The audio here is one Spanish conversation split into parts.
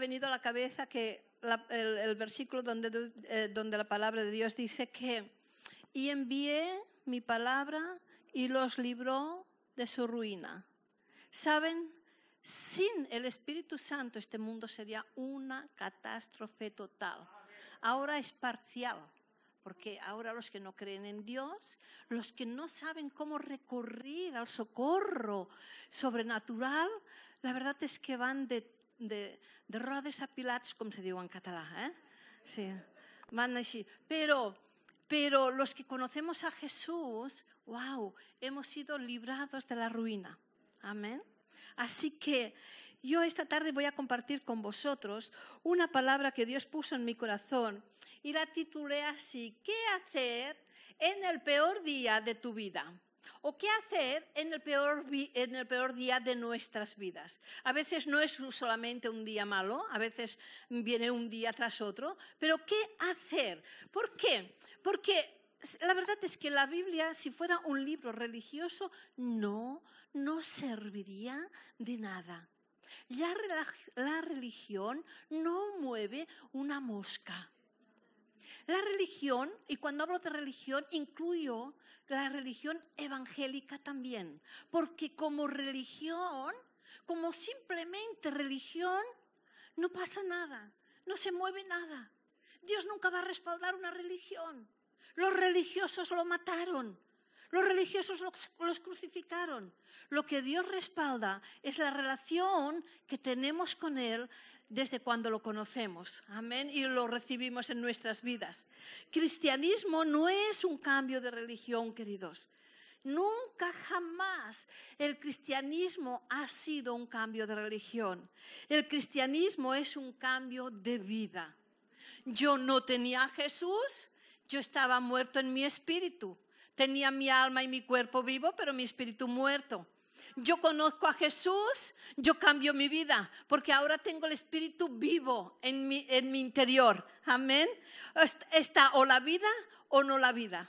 venido a la cabeza que el, versículo donde, eh, donde la palabra de Dios dice que y envié mi palabra y los libró de su ruina. ¿Saben? Sin el Espíritu Santo este mundo sería una catástrofe total. Ahora es parcial, porque ahora los que no creen en Dios, los que no saben cómo recurrir al socorro sobrenatural, la verdad es que van de de, de a Pilates, como se diu en catalán. eh? Sí, van pero los que conocemos a Jesús, wow, hemos sido librados de la ruina. Amén. Así que yo esta tarde voy a compartir con vosotros una palabra que Dios puso en mi corazón y la titulé así, ¿qué hacer en el peor día de tu vida? o qué hacer en el, peor, día de nuestras vidas. A veces no es solamente un día malo, a veces viene un día tras otro, pero ¿qué hacer? ¿Por qué? Porque la verdad es que la Biblia, si fuera un libro religioso, no, serviría de nada. la religión no mueve una mosca. La religión, y cuando hablo de religión, incluyo la religión evangélica también, porque como religión, como simplemente religión, no pasa nada, no se mueve nada. Dios nunca va a respaldar una religión. Los religiosos lo mataron, los religiosos los, crucificaron. Lo que Dios respalda es la relación que tenemos con Él desde cuando lo conocemos, amén, y lo recibimos en nuestras vidas. Cristianismo no es un cambio de religión, queridos. Nunca jamás el cristianismo ha sido un cambio de religión. El cristianismo es un cambio de vida. Yo no tenía a Jesús, yo estaba muerto en mi espíritu. Tenía mi alma y mi cuerpo vivo, pero mi espíritu muerto yo conozco a Jesús, yo cambio mi vida, porque ahora tengo el Espíritu vivo en mi, interior. Amén. Está o la vida o no la vida.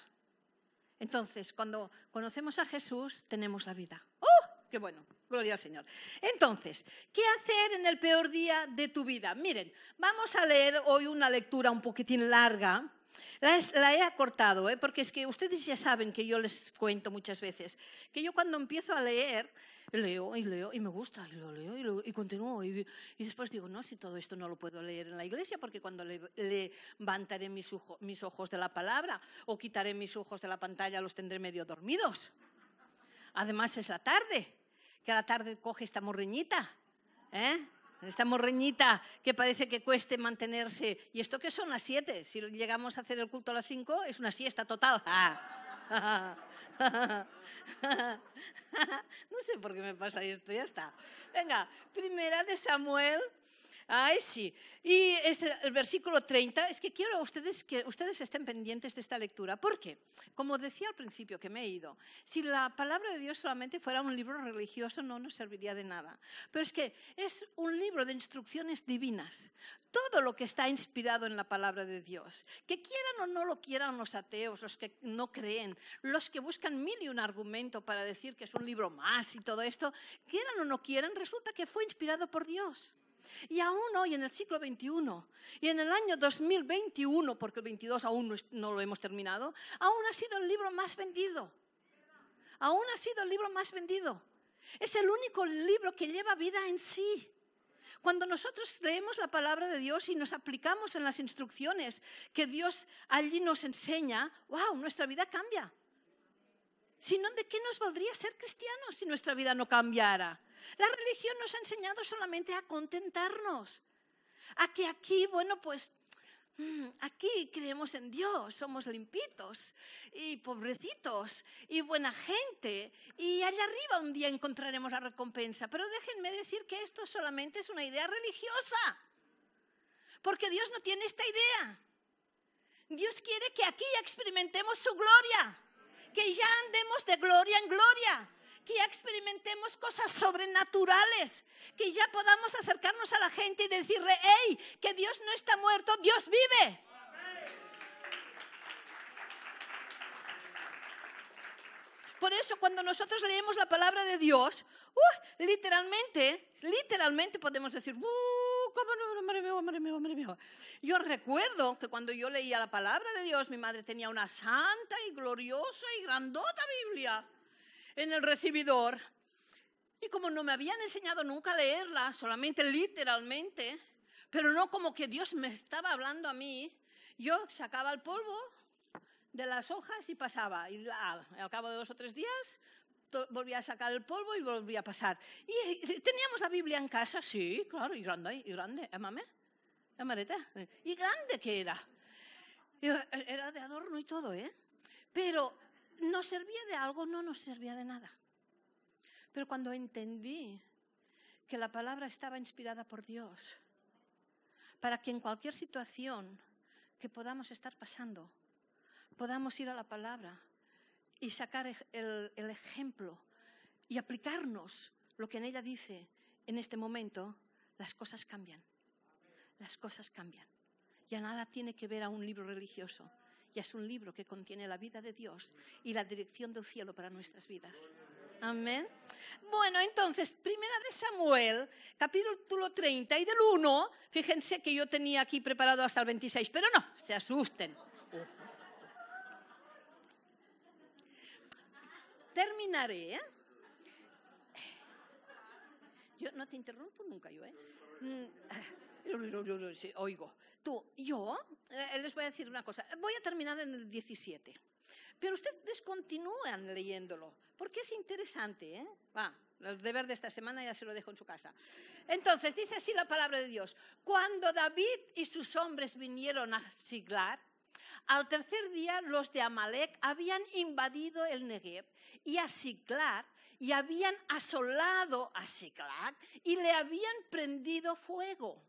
Entonces, cuando conocemos a Jesús, tenemos la vida. ¡Oh, qué bueno! Gloria al Señor. Entonces, ¿qué hacer en el peor día de tu vida? Miren, vamos a leer hoy una lectura un poquitín larga, la, he acortado, ¿eh? porque es que ustedes ya saben que yo les cuento muchas veces, que yo cuando empiezo a leer, leo y leo y me gusta y lo leo y, y continúo. Y, después digo, no, si todo esto no lo puedo leer en la iglesia, porque cuando le, levantaré mis, mis ojos de la palabra o quitaré mis ojos de la pantalla, los tendré medio dormidos. Además es la tarde, que a la tarde coge esta morriñita. ¿eh? Esta morreñita que parece que cueste mantenerse. ¿Y esto qué son las siete? Si llegamos a hacer el culto a las cinco, es una siesta total. no sé por qué me pasa esto, ya está. Venga, primera de Samuel Ay, sí. Y el versículo 30, es que quiero a ustedes que ustedes estén pendientes de esta lectura. ¿Por qué? Como decía al principio que me he ido, si la palabra de Dios solamente fuera un libro religioso no nos serviría de nada. Pero es que es un libro de instrucciones divinas. Todo lo que está inspirado en la palabra de Dios, que quieran o no lo quieran los ateos, los que no creen, los que buscan mil y un argumento para decir que es un libro más y todo esto, quieran o no quieran, resulta que fue inspirado por Dios. Y aún hoy, en el siglo XXI, y en el año 2021, porque el 22 aún no lo hemos terminado, aún ha sido el libro más vendido. Aún ha sido el libro más vendido. Es el único libro que lleva vida en sí. Cuando nosotros leemos la palabra de Dios y nos aplicamos en las instrucciones que Dios allí nos enseña, wow, nuestra vida cambia. Si no, ¿de qué nos valdría ser cristianos si nuestra vida no cambiara? La religión nos ha enseñado solamente a contentarnos, a que aquí, bueno, pues mm, Aquí creemos en Dios, somos limpitos y pobrecitos y buena gente y allá arriba un día encontraremos la recompensa. Pero déjenme decir que esto solamente es una idea religiosa, porque Dios no tiene esta idea. Dios quiere que aquí experimentemos su gloria, que ya andemos de gloria en gloria, que ya experimentemos cosas sobrenaturales, que ya podamos acercarnos a la gente y decirle, hey, que Dios no está muerto, Dios vive. Por eso cuando nosotros leemos la palabra de Dios, uh, literalmente, literalmente podemos decir, uh, ¿cómo no? Madre madre madre Yo recuerdo que cuando yo leía la palabra de Dios, mi madre tenía una santa y gloriosa y grandota Biblia en el recibidor. Y como no me habían enseñado nunca a leerla, solamente literalmente, pero no como que Dios me estaba hablando a mí, yo sacaba el polvo de las hojas y pasaba. Y al cabo de dos o tres días volvía a sacar el polvo y volvía a pasar. Y teníamos la Biblia en casa, sí, claro, y grande, y grande, amame, amareta, y grande que era. Eh, era de adorno y todo, ¿eh? Pero no servía de algo? No nos servía de nada. Pero cuando entendí que la palabra estaba inspirada por Dios, para que en cualquier situación que podamos estar pasando, podamos ir a la palabra y sacar el, el ejemplo y aplicarnos lo que en ella dice en este momento, las cosas cambian. Las cosas cambian. Ya nada tiene que ver a un libro religioso y es un libro que contiene la vida de Dios y la dirección del cielo para nuestras vidas. Amén. Bueno, entonces, primera de Samuel, capítulo 30 y del 1, fíjense que yo tenía aquí preparado hasta el 26, pero no, se asusten. Terminaré. ¿eh? Yo no te interrumpo nunca, yo, ¿eh? Mm. Oigo. Tú, yo eh, les voy a decir una cosa. Voy a terminar en el 17. Pero ustedes continúan leyéndolo, porque es interesante. ¿eh? el deber de esta semana ya se lo dejo en su casa. Entonces, dice así la palabra de Dios. Cuando David y sus hombres vinieron a Siglar, al tercer día los de Amalek habían invadido el Negev y a Siglar y habían asolado a Siglar y le habían prendido fuego.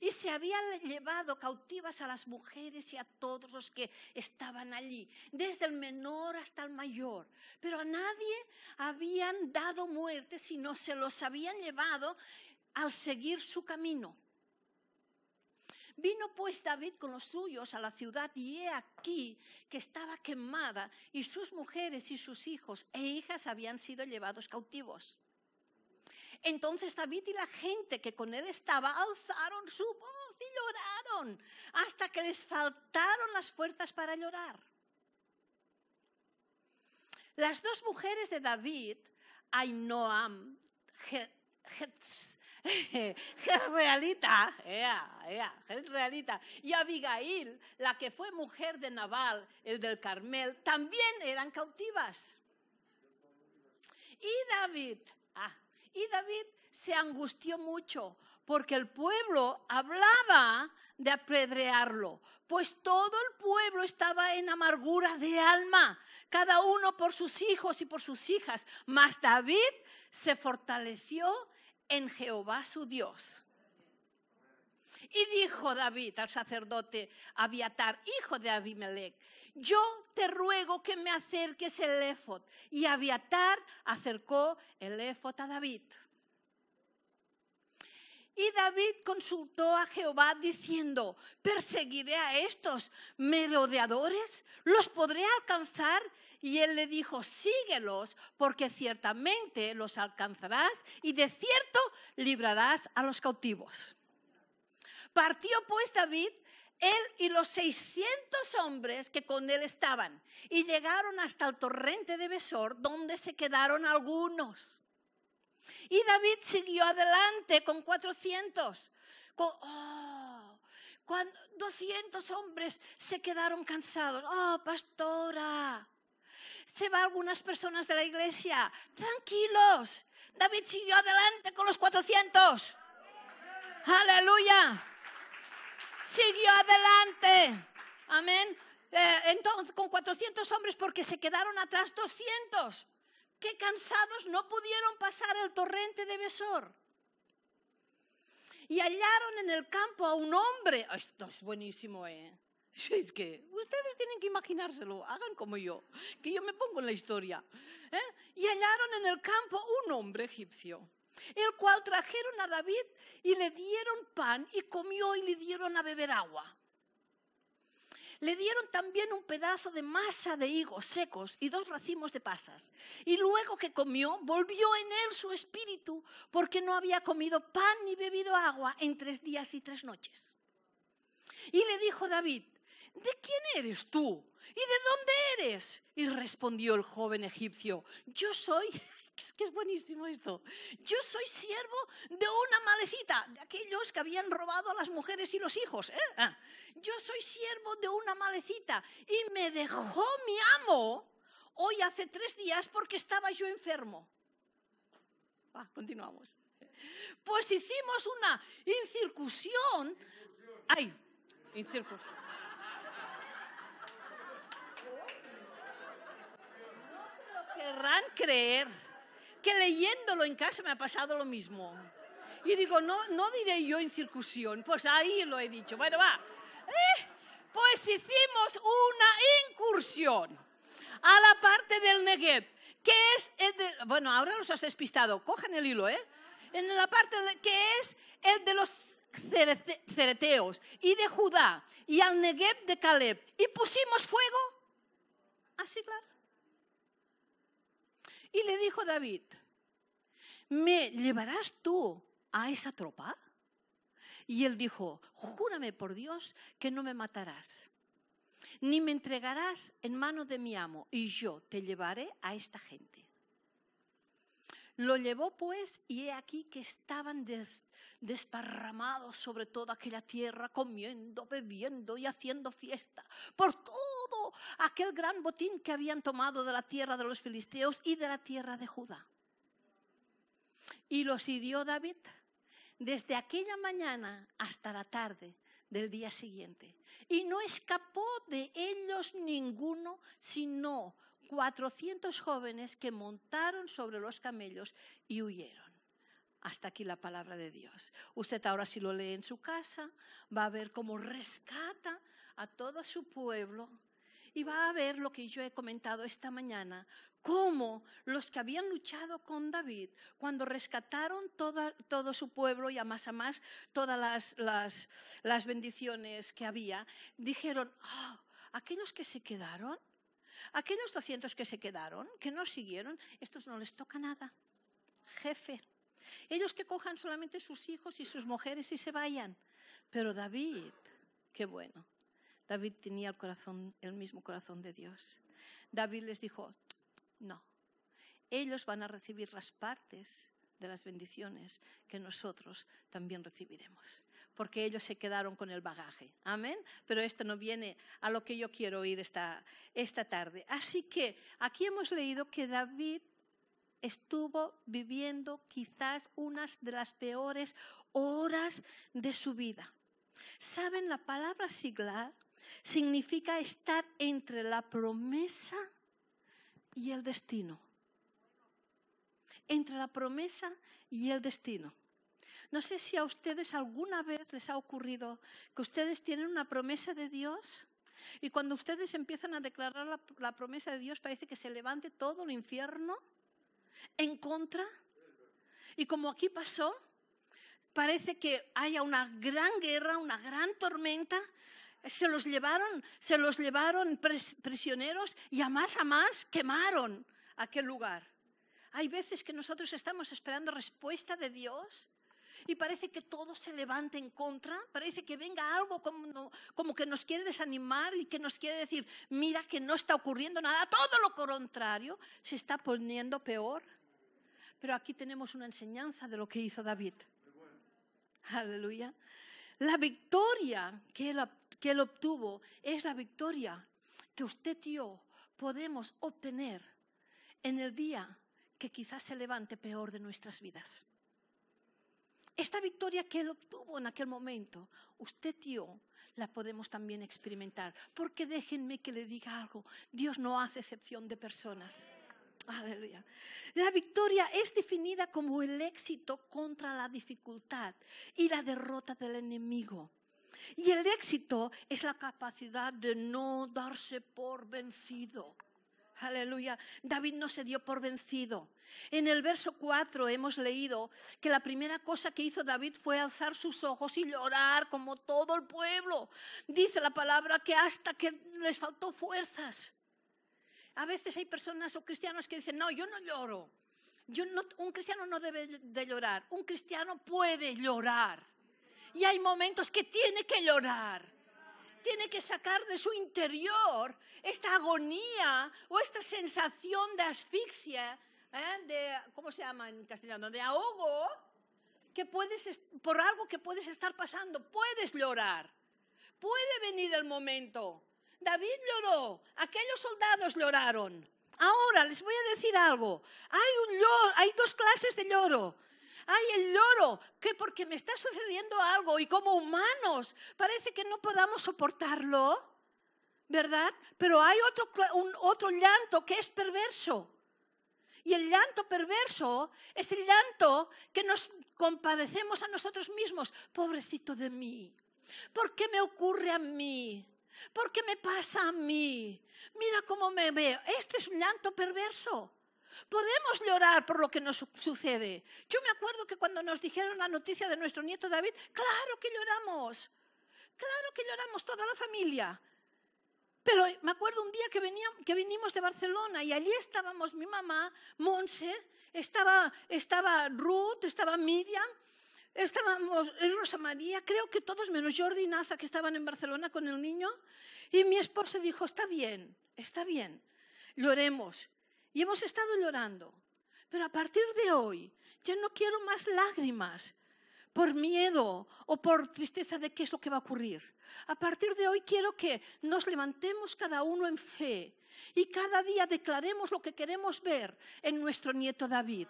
Y se habían llevado cautivas a las mujeres y a todos los que estaban allí, desde el menor hasta el mayor. Pero a nadie habían dado muerte, sino se los habían llevado al seguir su camino. Vino pues David con los suyos a la ciudad y he aquí que estaba quemada y sus mujeres y sus hijos e hijas habían sido llevados cautivos. Entonces David y la gente que con él estaba alzaron su voz y lloraron hasta que les faltaron las fuerzas para llorar. Las dos mujeres de David, Ainoam, Jezrealita, y Abigail, la que fue mujer de Nabal, el del Carmel, también eran cautivas. Y David, ah, y David se angustió mucho porque el pueblo hablaba de apedrearlo, pues todo el pueblo estaba en amargura de alma, cada uno por sus hijos y por sus hijas. Mas David se fortaleció en Jehová su Dios y dijo David al sacerdote Abiatar, hijo de Abimelech, yo te ruego que me acerques el éfod. Y Abiatar acercó el éfod a David. Y David consultó a Jehová diciendo, ¿perseguiré a estos merodeadores? ¿Los podré alcanzar? Y él le dijo, síguelos, porque ciertamente los alcanzarás y de cierto librarás a los cautivos. Partió pues David, él y los 600 hombres que con él estaban, y llegaron hasta el torrente de Besor, donde se quedaron algunos. Y David siguió adelante con 400. oh, cuando 200 hombres se quedaron cansados. Oh, pastora, se van algunas personas de la iglesia. Tranquilos. David siguió adelante con los 400. Aleluya siguió adelante. Amén. Eh, entonces, con 400 hombres porque se quedaron atrás 200. Qué cansados no pudieron pasar el torrente de Besor. Y hallaron en el campo a un hombre. Ah, esto es buenísimo, ¿eh? Es que ustedes tienen que imaginárselo, hagan como yo, que yo me pongo en la historia. ¿eh? Y hallaron en el campo un hombre egipcio el cual trajeron a David y le dieron pan y comió y le dieron a beber agua. Le dieron también un pedazo de masa de higos secos y dos racimos de pasas. Y luego que comió, volvió en él su espíritu, porque no había comido pan ni bebido agua en tres días y tres noches. Y le dijo David, ¿de quién eres tú? ¿Y de dónde eres? Y respondió el joven egipcio, yo soy es que es buenísimo esto. Yo soy siervo de una malecita, de aquellos que habían robado a las mujeres y los hijos. ¿eh? Ah. Yo soy siervo de una malecita y me dejó mi amo hoy hace tres días porque estaba yo enfermo. continuamos. Pues hicimos una incircusión. Ay, incircusión. querrán creer que leyéndolo en casa me ha pasado lo mismo. Y digo, no, no diré yo incircusión, pues ahí lo he dicho. Bueno, va. Eh, pues hicimos una incursión a la parte del Negev, que es, el de, bueno, ahora los has despistado, cojan el hilo, ¿eh? En la parte que es el de los cereteos y de Judá y al Negev de Caleb. Y pusimos fuego. Así, claro. Y le dijo David, ¿me llevarás tú a esa tropa? Y él dijo, júrame por Dios que no me matarás, ni me entregarás en mano de mi amo, y yo te llevaré a esta gente. Lo llevó pues y he aquí que estaban desparramados sobre toda aquella tierra, comiendo, bebiendo y haciendo fiesta por todo aquel gran botín que habían tomado de la tierra de los filisteos y de la tierra de Judá. Y los hirió David desde aquella mañana hasta la tarde del día siguiente. Y no escapó de ellos ninguno, sino 400 jóvenes que montaron sobre los camellos y huyeron. Hasta aquí la palabra de Dios. Usted ahora si lo lee en su casa, va a ver cómo rescata a todo su pueblo y va a ver lo que yo he comentado esta mañana, cómo los que habían luchado con David, cuando rescataron todo su pueblo y a más a más todas las, las bendiciones que había, dijeron, oh, aquellos que se quedaron Aquellos 200 que se quedaron, que no siguieron, estos no les toca nada. Jefe. Ellos que cojan solamente sus hijos y sus mujeres y se vayan. Pero David, qué bueno. David tenía el corazón, el mismo corazón de Dios. David les dijo, no, ellos van a recibir las partes de las bendiciones que nosotros también recibiremos. Porque ellos se quedaron con el bagaje. Amén. Pero esto no viene a lo que yo quiero oír esta, esta tarde. Así que aquí hemos leído que David estuvo viviendo quizás unas de las peores horas de su vida. ¿Saben? La palabra siglar significa estar entre la promesa y el destino entre la promesa y el destino. No sé si a ustedes alguna vez les ha ocurrido que ustedes tienen una promesa de Dios y cuando ustedes empiezan a declarar la, promesa de Dios parece que se levante todo el infierno en contra. Y como aquí pasó, parece que haya una gran guerra, una gran tormenta. Se los llevaron, se los llevaron prisioneros y a más a más quemaron aquel lugar. Hay veces que nosotros estamos esperando respuesta de Dios y parece que todo se levanta en contra, parece que venga algo como, que nos quiere desanimar y que nos quiere decir, mira que no está ocurriendo nada, todo lo contrario, se está poniendo peor. Pero aquí tenemos una enseñanza de lo que hizo David. Aleluya. La victoria que él obtuvo es la victoria que usted y yo podemos obtener en el día que quizás se levante peor de nuestras vidas. Esta victoria que él obtuvo en aquel momento, usted y yo la podemos también experimentar. Porque déjenme que le diga algo, Dios no hace excepción de personas. Aleluya. La victoria es definida como el éxito contra la dificultad y la derrota del enemigo. Y el éxito es la capacidad de no darse por vencido. Aleluya. David no se dio por vencido. En el verso 4 hemos leído que la primera cosa que hizo David fue alzar sus ojos y llorar como todo el pueblo. Dice la palabra que hasta que les faltó fuerzas. A veces hay personas o cristianos que dicen, no, yo no lloro. Yo un cristiano no debe de llorar. Un cristiano puede llorar. Y hay momentos que tiene que llorar tiene que sacar de su interior esta agonía o esta sensación de asfixia, ¿eh? de, ¿cómo se llama en castellano? De ahogo, que puedes, por algo que puedes estar pasando. Puedes llorar, puede venir el momento. David lloró, aquellos soldados lloraron. Ahora les voy a decir algo. hay dos clases de lloro. Hay el loro, que porque me está sucediendo algo y como humanos parece que no podamos soportarlo, ¿verdad? Pero hay otro, otro llanto que es perverso. Y el llanto perverso es el llanto que nos compadecemos a nosotros mismos. Pobrecito de mí, ¿por qué me ocurre a mí? ¿Por qué me pasa a mí? Mira cómo me veo. Esto es un llanto perverso. Podemos llorar por lo que nos sucede. Yo me acuerdo que cuando nos dijeron la noticia de nuestro nieto David, claro que lloramos. Claro que lloramos toda la familia. Pero me acuerdo un día que, veníamos, vinimos de Barcelona y allí estábamos mi mamá, Monse, estaba, estaba Ruth, estaba Miriam, estábamos Rosa María, creo que todos menos Jordi y Naza que estaban en Barcelona con el niño. Y mi esposo dijo, está bien, está bien, lloremos. Y hemos estado llorando. Pero a partir de hoy ya no quiero más lágrimas por miedo o por tristeza de qué es lo que va a ocurrir. A partir de hoy quiero que nos levantemos cada uno en fe y cada día declaremos lo que queremos ver en nuestro nieto David.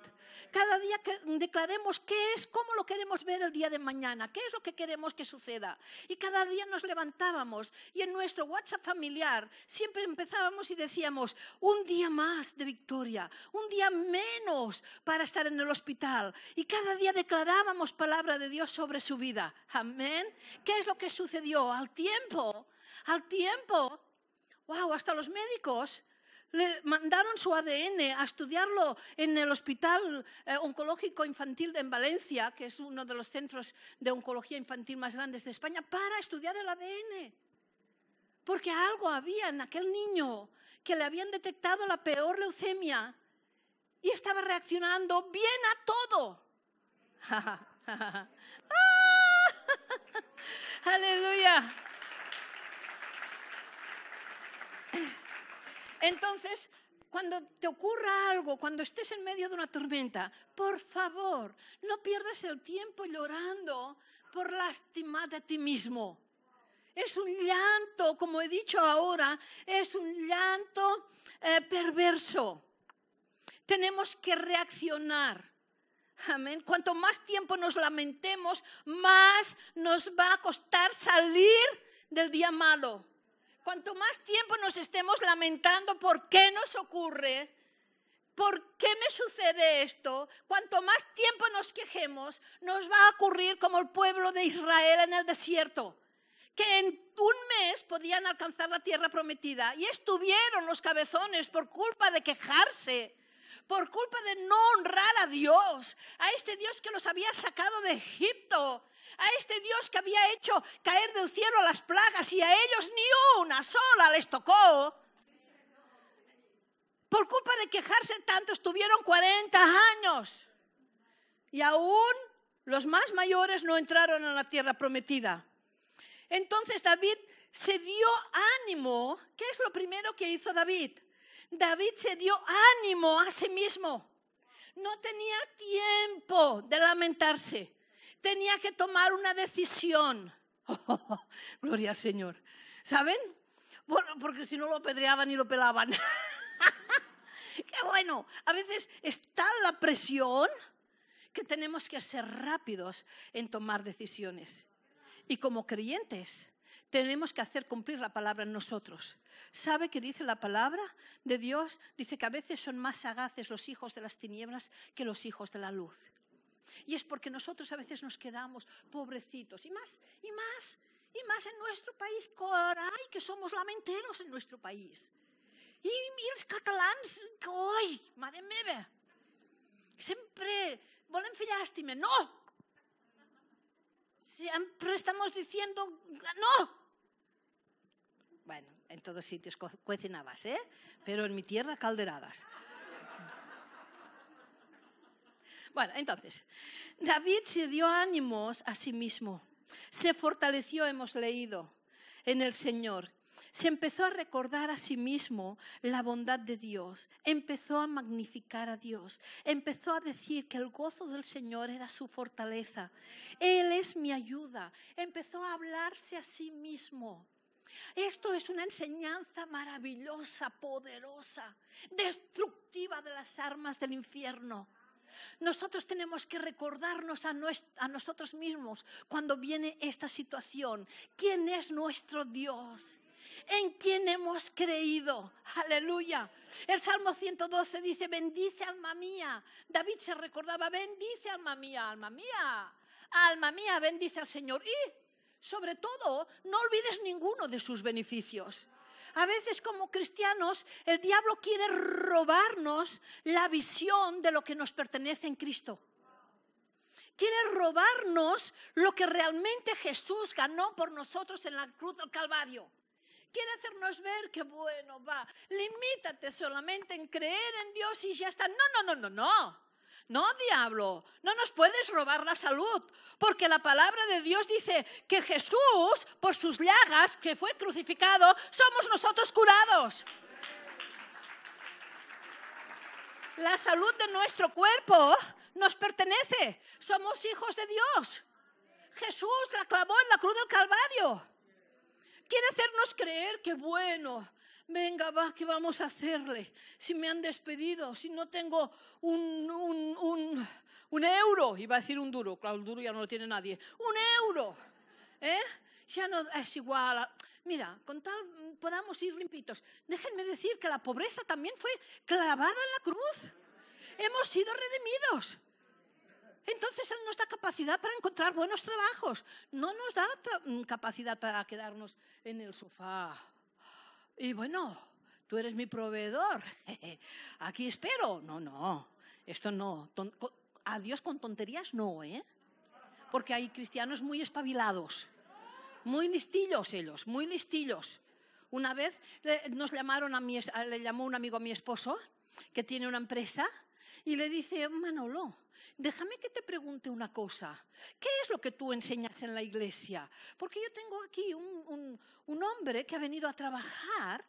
Cada día que declaremos qué es, cómo lo queremos ver el día de mañana, qué es lo que queremos que suceda. Y cada día nos levantábamos y en nuestro WhatsApp familiar siempre empezábamos y decíamos, un día más de victoria, un día menos para estar en el hospital. Y cada día declarábamos palabra de Dios sobre su vida. Amén. ¿Qué es lo que sucedió? Al tiempo, al tiempo ¡Wow! Hasta los médicos le mandaron su ADN a estudiarlo en el Hospital eh, Oncológico Infantil de Valencia, que es uno de los centros de oncología infantil más grandes de España, para estudiar el ADN. Porque algo había en aquel niño que le habían detectado la peor leucemia y estaba reaccionando bien a todo. ¡Ah! Aleluya. Entonces, cuando te ocurra algo, cuando estés en medio de una tormenta, por favor, no pierdas el tiempo llorando por lástima a ti mismo. Es un llanto, como he dicho ahora, es un llanto eh, perverso. Tenemos que reaccionar. Amén. Cuanto más tiempo nos lamentemos, más nos va a costar salir del día malo. Cuanto más tiempo nos estemos lamentando por qué nos ocurre, por qué me sucede esto, cuanto más tiempo nos quejemos, nos va a ocurrir como el pueblo de Israel en el desierto, que en un mes podían alcanzar la tierra prometida y estuvieron los cabezones por culpa de quejarse por culpa de no honrar a Dios, a este Dios que los había sacado de Egipto, a este Dios que había hecho caer del cielo las plagas y a ellos ni una sola les tocó. Por culpa de quejarse tanto estuvieron 40 años y aún los más mayores no entraron en la tierra prometida. Entonces David se dio ánimo. ¿Qué es lo primero que hizo David? David se dio ánimo a sí mismo. No tenía tiempo de lamentarse. Tenía que tomar una decisión. Oh, gloria al Señor. ¿Saben? porque si no lo apedreaban y lo pelaban. Qué bueno. A veces está la presión que tenemos que ser rápidos en tomar decisiones. Y como creyentes, tenemos que hacer cumplir la palabra en nosotros. ¿Sabe qué dice la palabra de Dios? Dice que a veces son más sagaces los hijos de las tinieblas que los hijos de la luz. Y es porque nosotros a veces nos quedamos pobrecitos y más, y más, y más en nuestro país. ¡Ay, que somos lamenteros en nuestro país. ¡Y los catalanes! catalans, que hoy madre mía siempre volen filástime! No! Siempre estamos diciendo, no, bueno, en todos sitios cuecen ¿eh? Pero en mi tierra calderadas. Bueno, entonces, David se dio ánimos a sí mismo, se fortaleció, hemos leído, en el Señor, se empezó a recordar a sí mismo la bondad de Dios, empezó a magnificar a Dios, empezó a decir que el gozo del Señor era su fortaleza, Él es mi ayuda, empezó a hablarse a sí mismo. Esto es una enseñanza maravillosa, poderosa, destructiva de las armas del infierno. Nosotros tenemos que recordarnos a, nosotros mismos cuando viene esta situación. ¿Quién es nuestro Dios? ¿En quién hemos creído? Aleluya. El Salmo 112 dice, bendice alma mía. David se recordaba, bendice alma mía, alma mía. Alma mía, bendice al Señor. Y sobre todo, no olvides ninguno de sus beneficios. A veces como cristianos el diablo quiere robarnos la visión de lo que nos pertenece en Cristo. Quiere robarnos lo que realmente Jesús ganó por nosotros en la cruz del Calvario. Quiere hacernos ver que bueno, va, limítate solamente en creer en Dios y ya está. No, no, no, no, no. No, diablo, no nos puedes robar la salud, porque la palabra de Dios dice que Jesús, por sus llagas, que fue crucificado, somos nosotros curados. La salud de nuestro cuerpo nos pertenece, somos hijos de Dios. Jesús la clavó en la cruz del Calvario. Quiere hacernos creer que bueno, venga, va, ¿qué vamos a hacerle? Si me han despedido, si no tengo un, euro, iba a decir un duro, claro, el duro ya no lo tiene nadie, un euro, ¿eh? Ya no es igual. Mira, con tal podamos ir limpitos. Déjenme decir que la pobreza también fue clavada en la cruz. Hemos sido redimidos. Entonces Él nos da capacidad para encontrar buenos trabajos. No nos da mm, capacidad para quedarnos en el sofá y bueno, tú eres mi proveedor, aquí espero. No, no, esto no. Adiós con tonterías no, ¿eh? Porque hay cristianos muy espabilados, muy listillos ellos, muy listillos. Una vez eh, nos llamaron a mi, le llamó un amigo a mi esposo que tiene una empresa y le dice, Manolo, Déjame que te pregunte una cosa. ¿Qué es lo que tú enseñas en la iglesia? Porque yo tengo aquí un, hombre que ha venido a trabajar.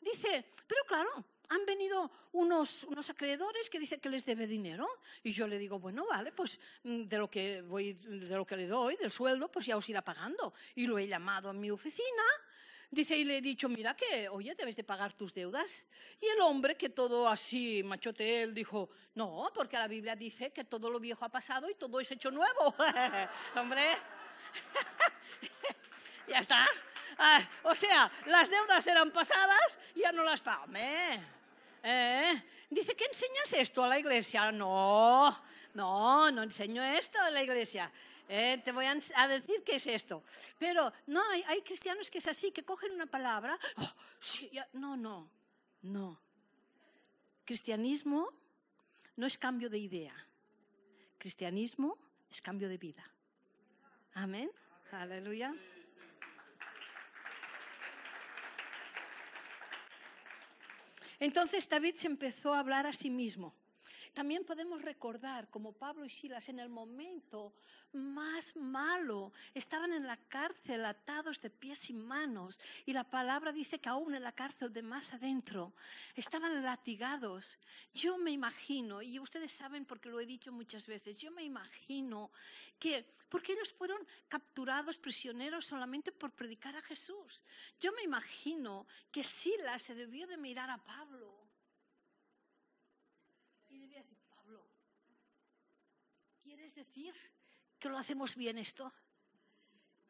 Dice, pero claro, han venido unos, unos acreedores que dicen que les debe dinero. Y yo le digo, bueno, vale, pues mm, de lo que, voy, de lo que le doy, del sueldo, pues ya os irá pagando. Y lo he llamado a mi oficina Dice, y le he dicho, mira que, oye, debes de pagar tus deudas. Y el hombre, que todo así, machote él, dijo, no, porque la Biblia dice que todo lo viejo ha pasado y todo es hecho nuevo. hombre, ya está. Ah, o sea, las deudas eran pasadas, y ya no las pago. ¿Eh? Dice, ¿qué enseñas esto a la iglesia? No, no, no enseño esto a la iglesia. Eh, te voy a decir qué es esto. Pero no, hay, cristianos que es así, que cogen una palabra, ¡oh! no, no, no. Cristianismo no es cambio de idea. Cristianismo es cambio de vida. Amén. Aleluya. Entonces David se empezó a hablar a sí mismo. También podemos recordar como Pablo y Silas en el momento más malo estaban en la cárcel atados de pies y manos y la palabra dice que aún en la cárcel de más adentro estaban latigados. Yo me imagino, y ustedes saben porque lo he dicho muchas veces, yo me imagino que porque ellos fueron capturados prisioneros solamente por predicar a Jesús. Yo me imagino que Silas se debió de mirar a Pablo decir que lo hacemos bien esto?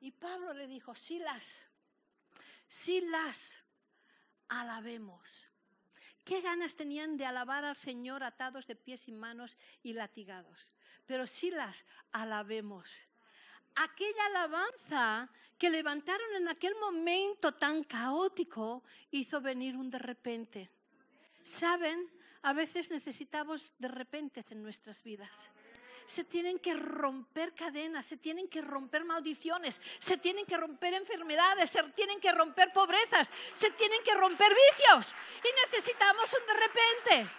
Y Pablo le dijo, Silas, las, las alabemos. ¿Qué ganas tenían de alabar al Señor atados de pies y manos y latigados? Pero Silas, alabemos. Aquella alabanza que levantaron en aquel momento tan caótico hizo venir un de repente. ¿Saben? A veces necesitamos de repente en nuestras vidas se tienen que romper cadenas, se tienen que romper maldiciones, se tienen que romper enfermedades, se tienen que romper pobrezas, se tienen que romper vicios. Y necesitamos un de repente.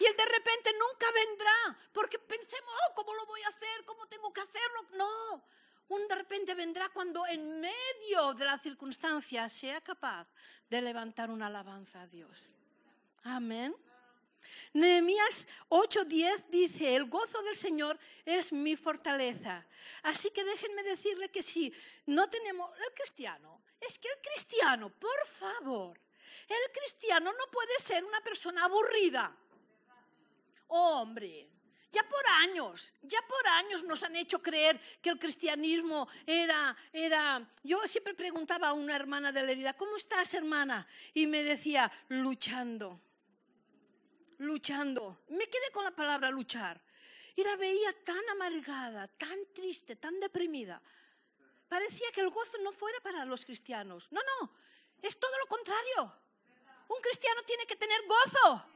Y el de repente nunca vendrá, porque pensemos, oh, ¿cómo lo voy a hacer? ¿Cómo tengo que hacerlo? No, un de repente vendrá cuando en medio de la circunstancia sea capaz de levantar una alabanza a Dios. Amén. Nehemías 8:10 dice, el gozo del Señor es mi fortaleza. Así que déjenme decirle que si no tenemos el cristiano, es que el cristiano, por favor, el cristiano no puede ser una persona aburrida. hombre, ya por años, ya por años nos han hecho creer que el cristianismo era, era... Yo siempre preguntaba a una hermana de la herida, ¿cómo estás, hermana? Y me decía, luchando luchando. Me quedé con la palabra luchar. Y la veía tan amargada, tan triste, tan deprimida. Parecía que el gozo no fuera para los cristianos. No, no, es todo lo contrario. Un cristiano tiene que tener gozo,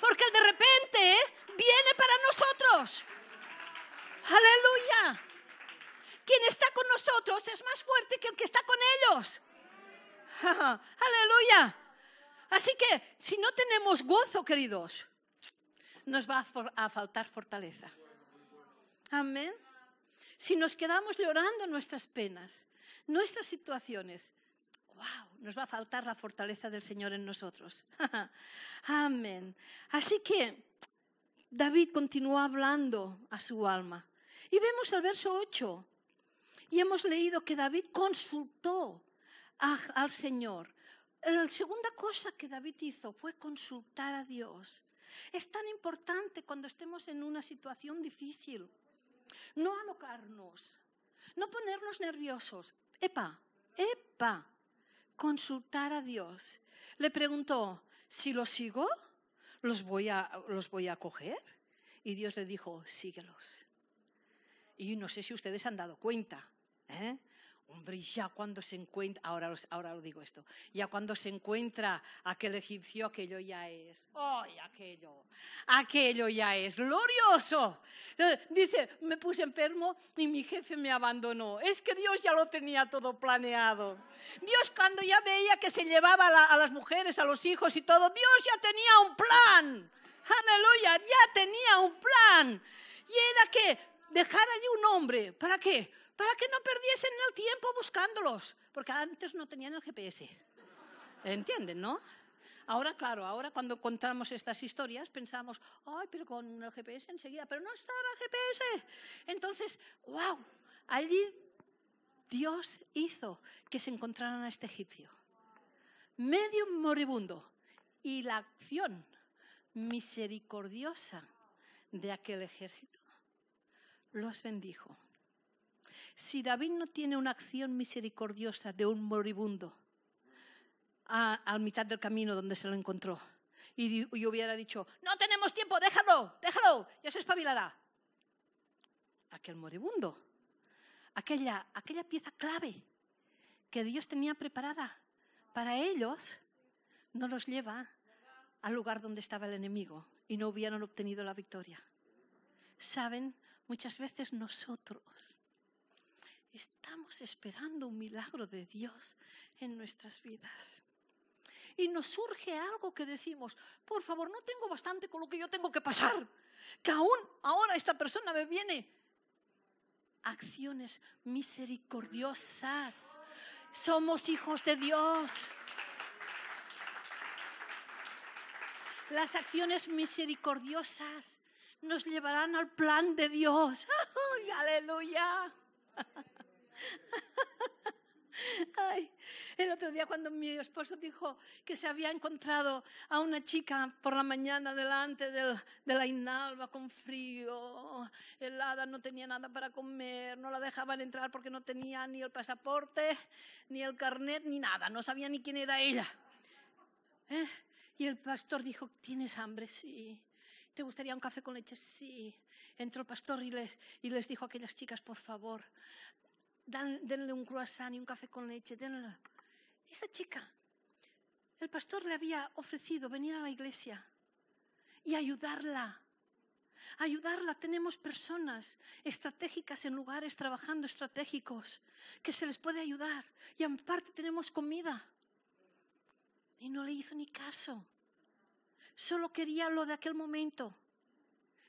porque el de repente viene para nosotros. Aleluya. Quien está con nosotros es más fuerte que el que está con ellos. Aleluya. Así que si no tenemos gozo, queridos, nos va a, faltar fortaleza. Amén. Si nos quedamos llorando nuestras penas, nuestras situaciones, wow, nos va a faltar la fortaleza del Señor en nosotros. Amén. Así que David continuó hablando a su alma. Y vemos el verso 8. Y hemos leído que David consultó al Señor la segunda cosa que David hizo fue consultar a Dios. Es tan importante cuando estemos en una situación difícil. No alocarnos, no ponernos nerviosos. Epa, epa, consultar a Dios. Le preguntó, si los sigo, los voy a, los voy a coger. Y Dios le dijo, síguelos. Y no sé si ustedes han dado cuenta. ¿eh? Hombre, ya cuando se encuentra, ahora, lo digo esto, ya cuando se encuentra aquel egipcio, aquello ya es, ¡ay, aquello! Aquello ya es glorioso. Dice, me puse enfermo y mi jefe me abandonó. Es que Dios ya lo tenía todo planeado. Dios cuando ya veía que se llevaba a, a las mujeres, a los hijos y todo, Dios ya tenía un plan. Aleluya, ya tenía un plan. Y era que dejar allí un hombre, ¿para qué? para que no perdiesen el tiempo buscándolos, porque antes no tenían el GPS. ¿Entienden, no? Ahora, claro, ahora cuando contamos estas historias pensamos, ay, pero con el GPS enseguida, pero no estaba el GPS. Entonces, wow, allí Dios hizo que se encontraran a este egipcio, medio moribundo, y la acción misericordiosa de aquel ejército los bendijo. Si David no tiene una acción misericordiosa de un moribundo a, mitad del camino donde se lo encontró y, hubiera dicho, no tenemos tiempo, déjalo, déjalo, ya se espabilará. Aquel moribundo, aquella pieza clave que Dios tenía preparada para ellos, no los lleva al lugar donde estaba el enemigo y no hubieran obtenido la victoria. Saben, muchas veces nosotros Estamos esperando un milagro de Dios en nuestras vidas. Y nos surge algo que decimos, por favor, no tengo bastante con lo que yo tengo que pasar, que aún ahora esta persona me viene. Acciones misericordiosas. Somos hijos de Dios. Las acciones misericordiosas nos llevarán al plan de Dios. ¡Aleluya! el otro día cuando mi esposo dijo que se había encontrado a una chica por la mañana delante de la inalba con frío, helada, no tenía nada para comer, no la dejaban entrar porque no tenía ni el pasaporte, ni el carnet, ni nada, no sabía ni quién era ella. ¿Eh? Y el pastor dijo, ¿tienes hambre? Sí. ¿Te gustaría un café con leche? Sí. Entró el pastor y les, y les dijo a aquellas chicas, por favor, denle un croissant y un café con leche, denle. Esa chica, el pastor le había ofrecido venir a la iglesia y ayudarla. Ayudarla, tenemos personas estratégicas en lugares trabajando estratégicos que se les puede ayudar y parte tenemos comida. Y no le hizo ni caso, solo quería lo de aquel momento.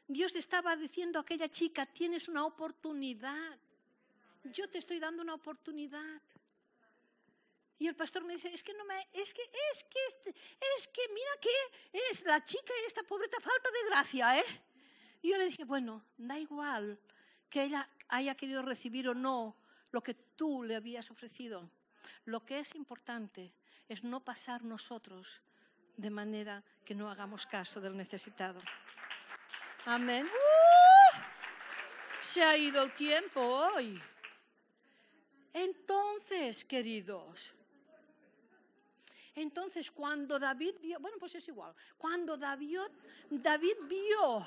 Dios estaba diciendo a aquella chica, tienes una oportunidad yo te estoy dando una oportunidad. Y el pastor me dice, es que no me, es que, es que, este, es que, mira que es la chica esta pobreta falta de gracia, ¿eh? Y yo le dije, bueno, da igual que ella haya querido recibir o no lo que tú le habías ofrecido. Lo que es importante es no pasar nosotros de manera que no hagamos caso del necesitado. Amén. ¡Uh! Se ha ido el tiempo hoy. Entonces, queridos, entonces cuando David vio, bueno, pues es igual, cuando David, vio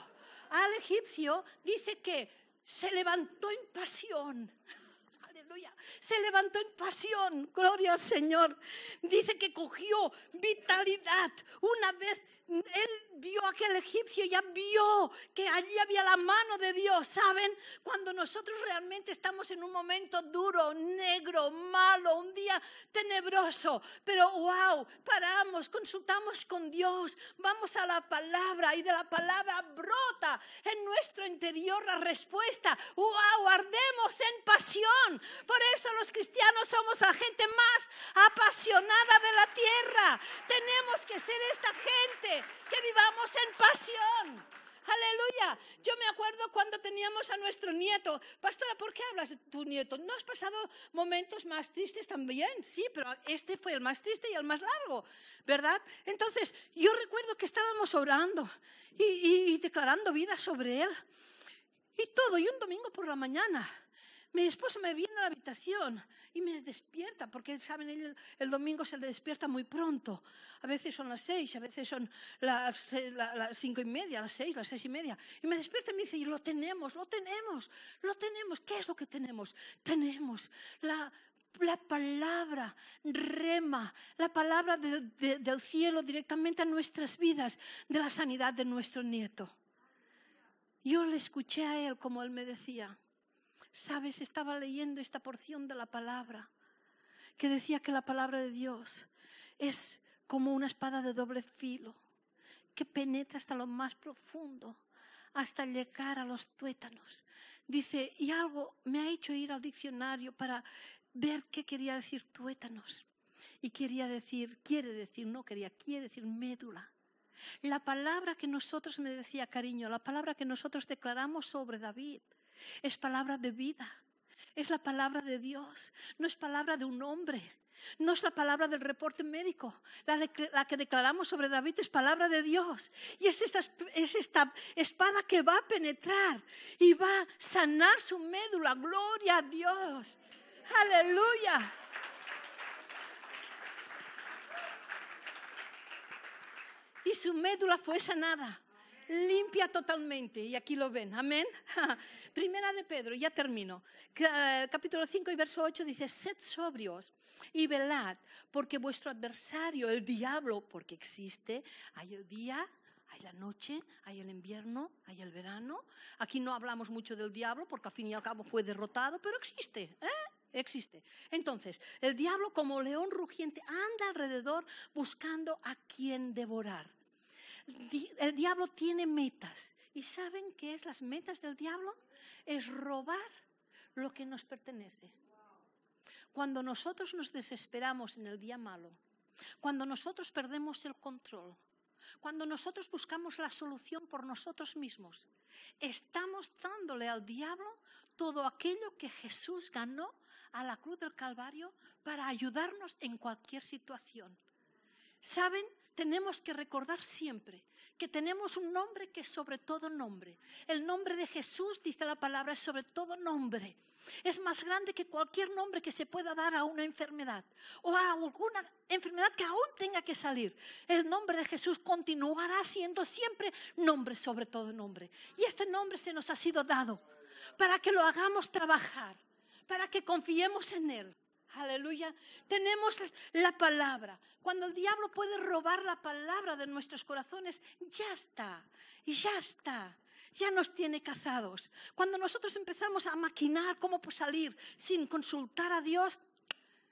al egipcio, dice que se levantó en pasión. Aleluya. Se levantó en pasión, gloria al Señor. Dice que cogió vitalidad una vez él vio a aquel egipcio, ya vio que allí había la mano de Dios. ¿Saben? Cuando nosotros realmente estamos en un momento duro, negro, malo, un día tenebroso, pero wow, paramos, consultamos con Dios, vamos a la palabra y de la palabra brota en nuestro interior la respuesta. Wow, ardemos en pasión. Por eso los cristianos somos la gente más apasionada de la tierra. Tenemos que ser esta gente que vivamos en pasión. Aleluya. Yo me acuerdo cuando teníamos a nuestro nieto. Pastora, ¿por qué hablas de tu nieto? ¿No has pasado momentos más tristes también? Sí, pero este fue el más triste y el más largo, ¿verdad? Entonces, yo recuerdo que estábamos orando y declarando vida sobre él. Y todo, y un domingo por la mañana mi esposo me viene a la habitación y me despierta, porque saben, el, el domingo se le despierta muy pronto. A veces son las seis, a veces son las, eh, cinco y media, las seis, las seis y media. Y me despierta y me dice, y lo tenemos, lo tenemos, lo tenemos. ¿Qué es lo que tenemos? Tenemos la la palabra rema, la palabra del cielo directamente a nuestras vidas, de la sanidad de nuestro nieto. Yo le escuché a él como él me decía, Sabes, estaba leyendo esta porción de la palabra que decía que la palabra de Dios es como una espada de doble filo que penetra hasta lo más profundo, hasta llegar a los tuétanos. Dice, y algo me ha hecho ir al diccionario para ver qué quería decir tuétanos. Y quería decir, quiere decir, no quería, quiere decir médula. La palabra que nosotros, me decía cariño, la palabra que nosotros declaramos sobre David es palabra de vida. Es la palabra de Dios. No es palabra de un hombre. No es la palabra del reporte médico. La, que declaramos sobre David es palabra de Dios. Y es esta, es esta espada que va a penetrar y va a sanar su médula. Gloria a Dios. Aleluya. Y su médula fue sanada limpia totalmente. Y aquí lo ven, amén. Primera de Pedro, ya termino. Capítulo 5 y verso 8 dice, sed sobrios y velad, porque vuestro adversario, el diablo, porque existe, hay el día hay la noche, hay el invierno, hay el verano. Aquí no hablamos mucho del diablo porque al fin y al cabo fue derrotado, pero existe, ¿eh? Existe. Entonces, el diablo como león rugiente anda alrededor buscando a quien devorar el diablo tiene metas. ¿Y saben qué es las metas del diablo? Es robar lo que nos pertenece. Cuando nosotros nos desesperamos en el día malo, cuando nosotros perdemos el control, cuando nosotros buscamos la solución por nosotros mismos, estamos dándole al diablo todo aquello que Jesús ganó a la cruz del Calvario para ayudarnos en cualquier situación. ¿Saben? tenemos que recordar siempre que tenemos un nombre que es sobre todo nombre. El nombre de Jesús, dice la palabra, es sobre todo nombre. Es más grande que cualquier nombre que se pueda dar a una enfermedad o a alguna enfermedad que aún tenga que salir. El nombre de Jesús continuará siendo siempre nombre sobre todo nombre. Y este nombre se nos ha sido dado para que lo hagamos trabajar, para que confiemos en Él Aleluya. Tenemos la palabra. Cuando el diablo puede robar la palabra de nuestros corazones, ya está, ya está. Ya nos tiene cazados. Cuando nosotros empezamos a maquinar cómo pues salir sin consultar a Dios,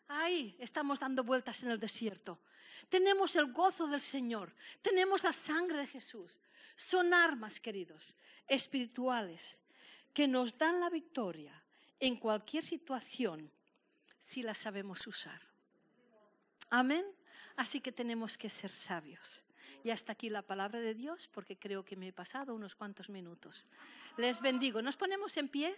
ahí estamos dando vueltas en el desierto. Tenemos el gozo del Señor, tenemos la sangre de Jesús. Son armas, queridos, espirituales, que nos dan la victoria en cualquier situación si la sabemos usar. Amén. Así que tenemos que ser sabios. Y hasta aquí la palabra de Dios, porque creo que me he pasado unos cuantos minutos. Les bendigo. ¿Nos ponemos en pie?